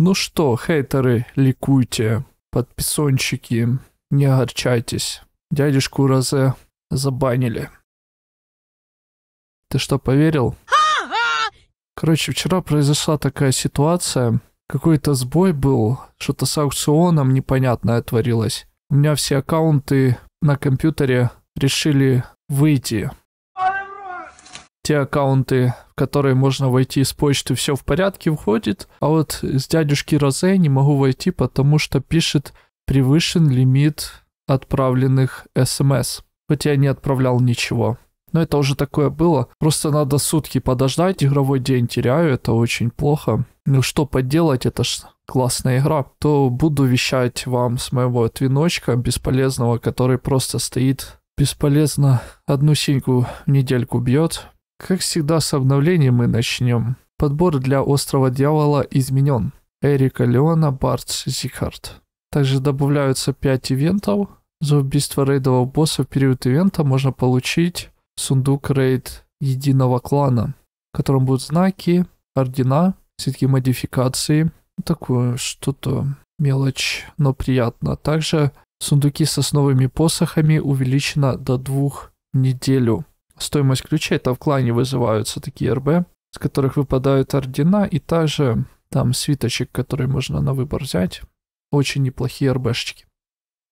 Ну что, хейтеры, ликуйте, подписончики, не огорчайтесь. Дядюшку Розе забанили. Ты что, поверил? Короче, вчера произошла такая ситуация. Какой-то сбой был, что-то с аукционом непонятное творилось. У меня все аккаунты на компьютере решили выйти те аккаунты, в которые можно войти с почты, все в порядке входит. А вот с дядюшки Розе не могу войти, потому что пишет превышен лимит отправленных смс. Эм Хотя я не отправлял ничего. Но это уже такое было. Просто надо сутки подождать, игровой день теряю, это очень плохо. Ну что поделать, это ж классная игра. То буду вещать вам с моего твиночка бесполезного, который просто стоит бесполезно одну синьку в недельку бьет. Как всегда с обновлением мы начнем. Подбор для Острова Дьявола изменен. Эрика Леона, Барт Зикард. Также добавляются 5 ивентов. За убийство рейдового босса в период ивента можно получить сундук рейд единого клана, в котором будут знаки, ордена, все всякие модификации. Ну, Такую что-то мелочь, но приятно. Также сундуки с основными посохами увеличено до двух в неделю стоимость ключей, это в клане вызываются такие РБ, с которых выпадают ордена и также там свиточек, который можно на выбор взять. Очень неплохие РБшечки.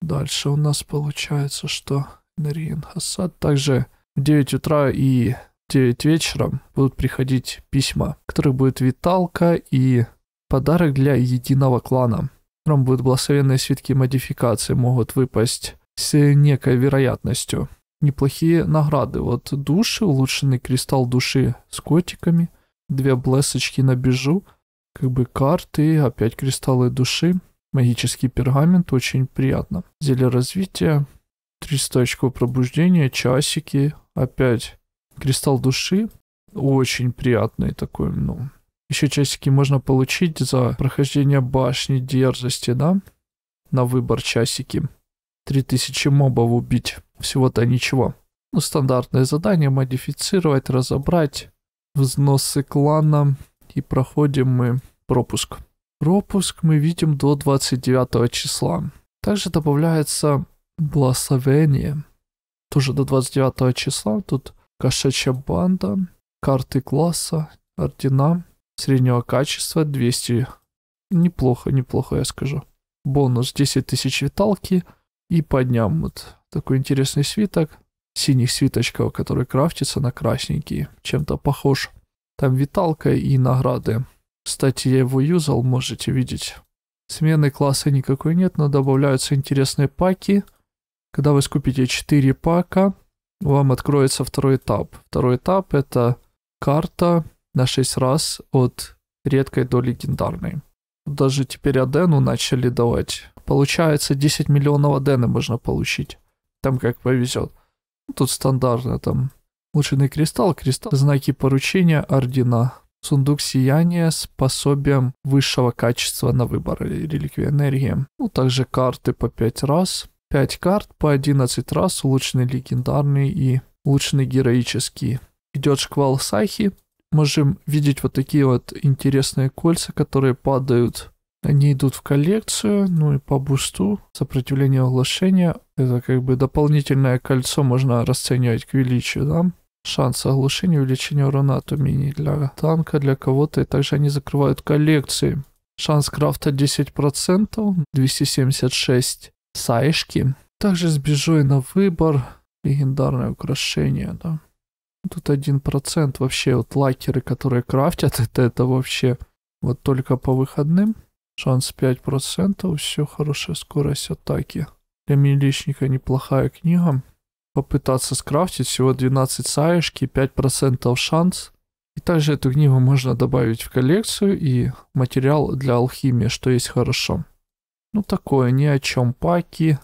Дальше у нас получается, что Нарин Хасад также в 9 утра и 9 вечера будут приходить письма, в которых будет виталка и подарок для единого клана. Прям будут благословенные свитки модификации могут выпасть с некой вероятностью неплохие награды. Вот души, улучшенный кристалл души с котиками, две блесочки на бежу, как бы карты, опять кристаллы души, магический пергамент, очень приятно. Зелье развития, 300 очков пробуждения, часики, опять кристалл души, очень приятный такой, ну, еще часики можно получить за прохождение башни дерзости, да? На выбор часики. 3000 мобов убить. Всего-то ничего. Ну, стандартное задание модифицировать, разобрать взносы клана и проходим мы пропуск. Пропуск мы видим до 29 числа. Также добавляется благословение. Тоже до 29 числа. Тут кошачья банда, карты класса, ордена среднего качества 200. Неплохо, неплохо я скажу. Бонус 10 тысяч виталки – и подням вот такой интересный свиток, синих свиточков, который крафтится на красненький, чем-то похож. Там виталка и награды. Кстати, я его юзал, можете видеть. Смены класса никакой нет, но добавляются интересные паки. Когда вы скупите 4 пака, вам откроется второй этап. Второй этап это карта на 6 раз от редкой до легендарной даже теперь Адену начали давать. Получается, 10 миллионов Адены можно получить. Там как повезет. Тут стандартно там улучшенный кристалл, кристалл, знаки поручения, ордена, сундук сияния с пособием высшего качества на выбор реликвии энергии. Ну, также карты по 5 раз, 5 карт по 11 раз, улучшенный легендарный и улучшенный героический. Идет шквал Сахи, можем видеть вот такие вот интересные кольца, которые падают. Они идут в коллекцию, ну и по бусту, сопротивление оглашения, Это как бы дополнительное кольцо можно расценивать к величию, да? Шанс оглушения, увеличение урона от умений для танка, для кого-то. И также они закрывают коллекции. Шанс крафта 10%, 276 сайшки. Также с сбежой на выбор, легендарное украшение, да. Тут один процент вообще вот лакеры, которые крафтят, это, это вообще вот только по выходным. Шанс 5%, все, хорошая скорость атаки. Для милишника неплохая книга. Попытаться скрафтить всего 12 саешки, 5% шанс. И также эту книгу можно добавить в коллекцию и материал для алхимии, что есть хорошо. Ну такое, ни о чем паки.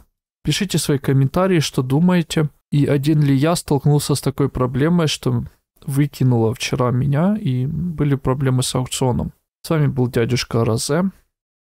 Пишите свои комментарии, что думаете. И один ли я столкнулся с такой проблемой, что выкинуло вчера меня, и были проблемы с аукционом. С вами был дядюшка Розе.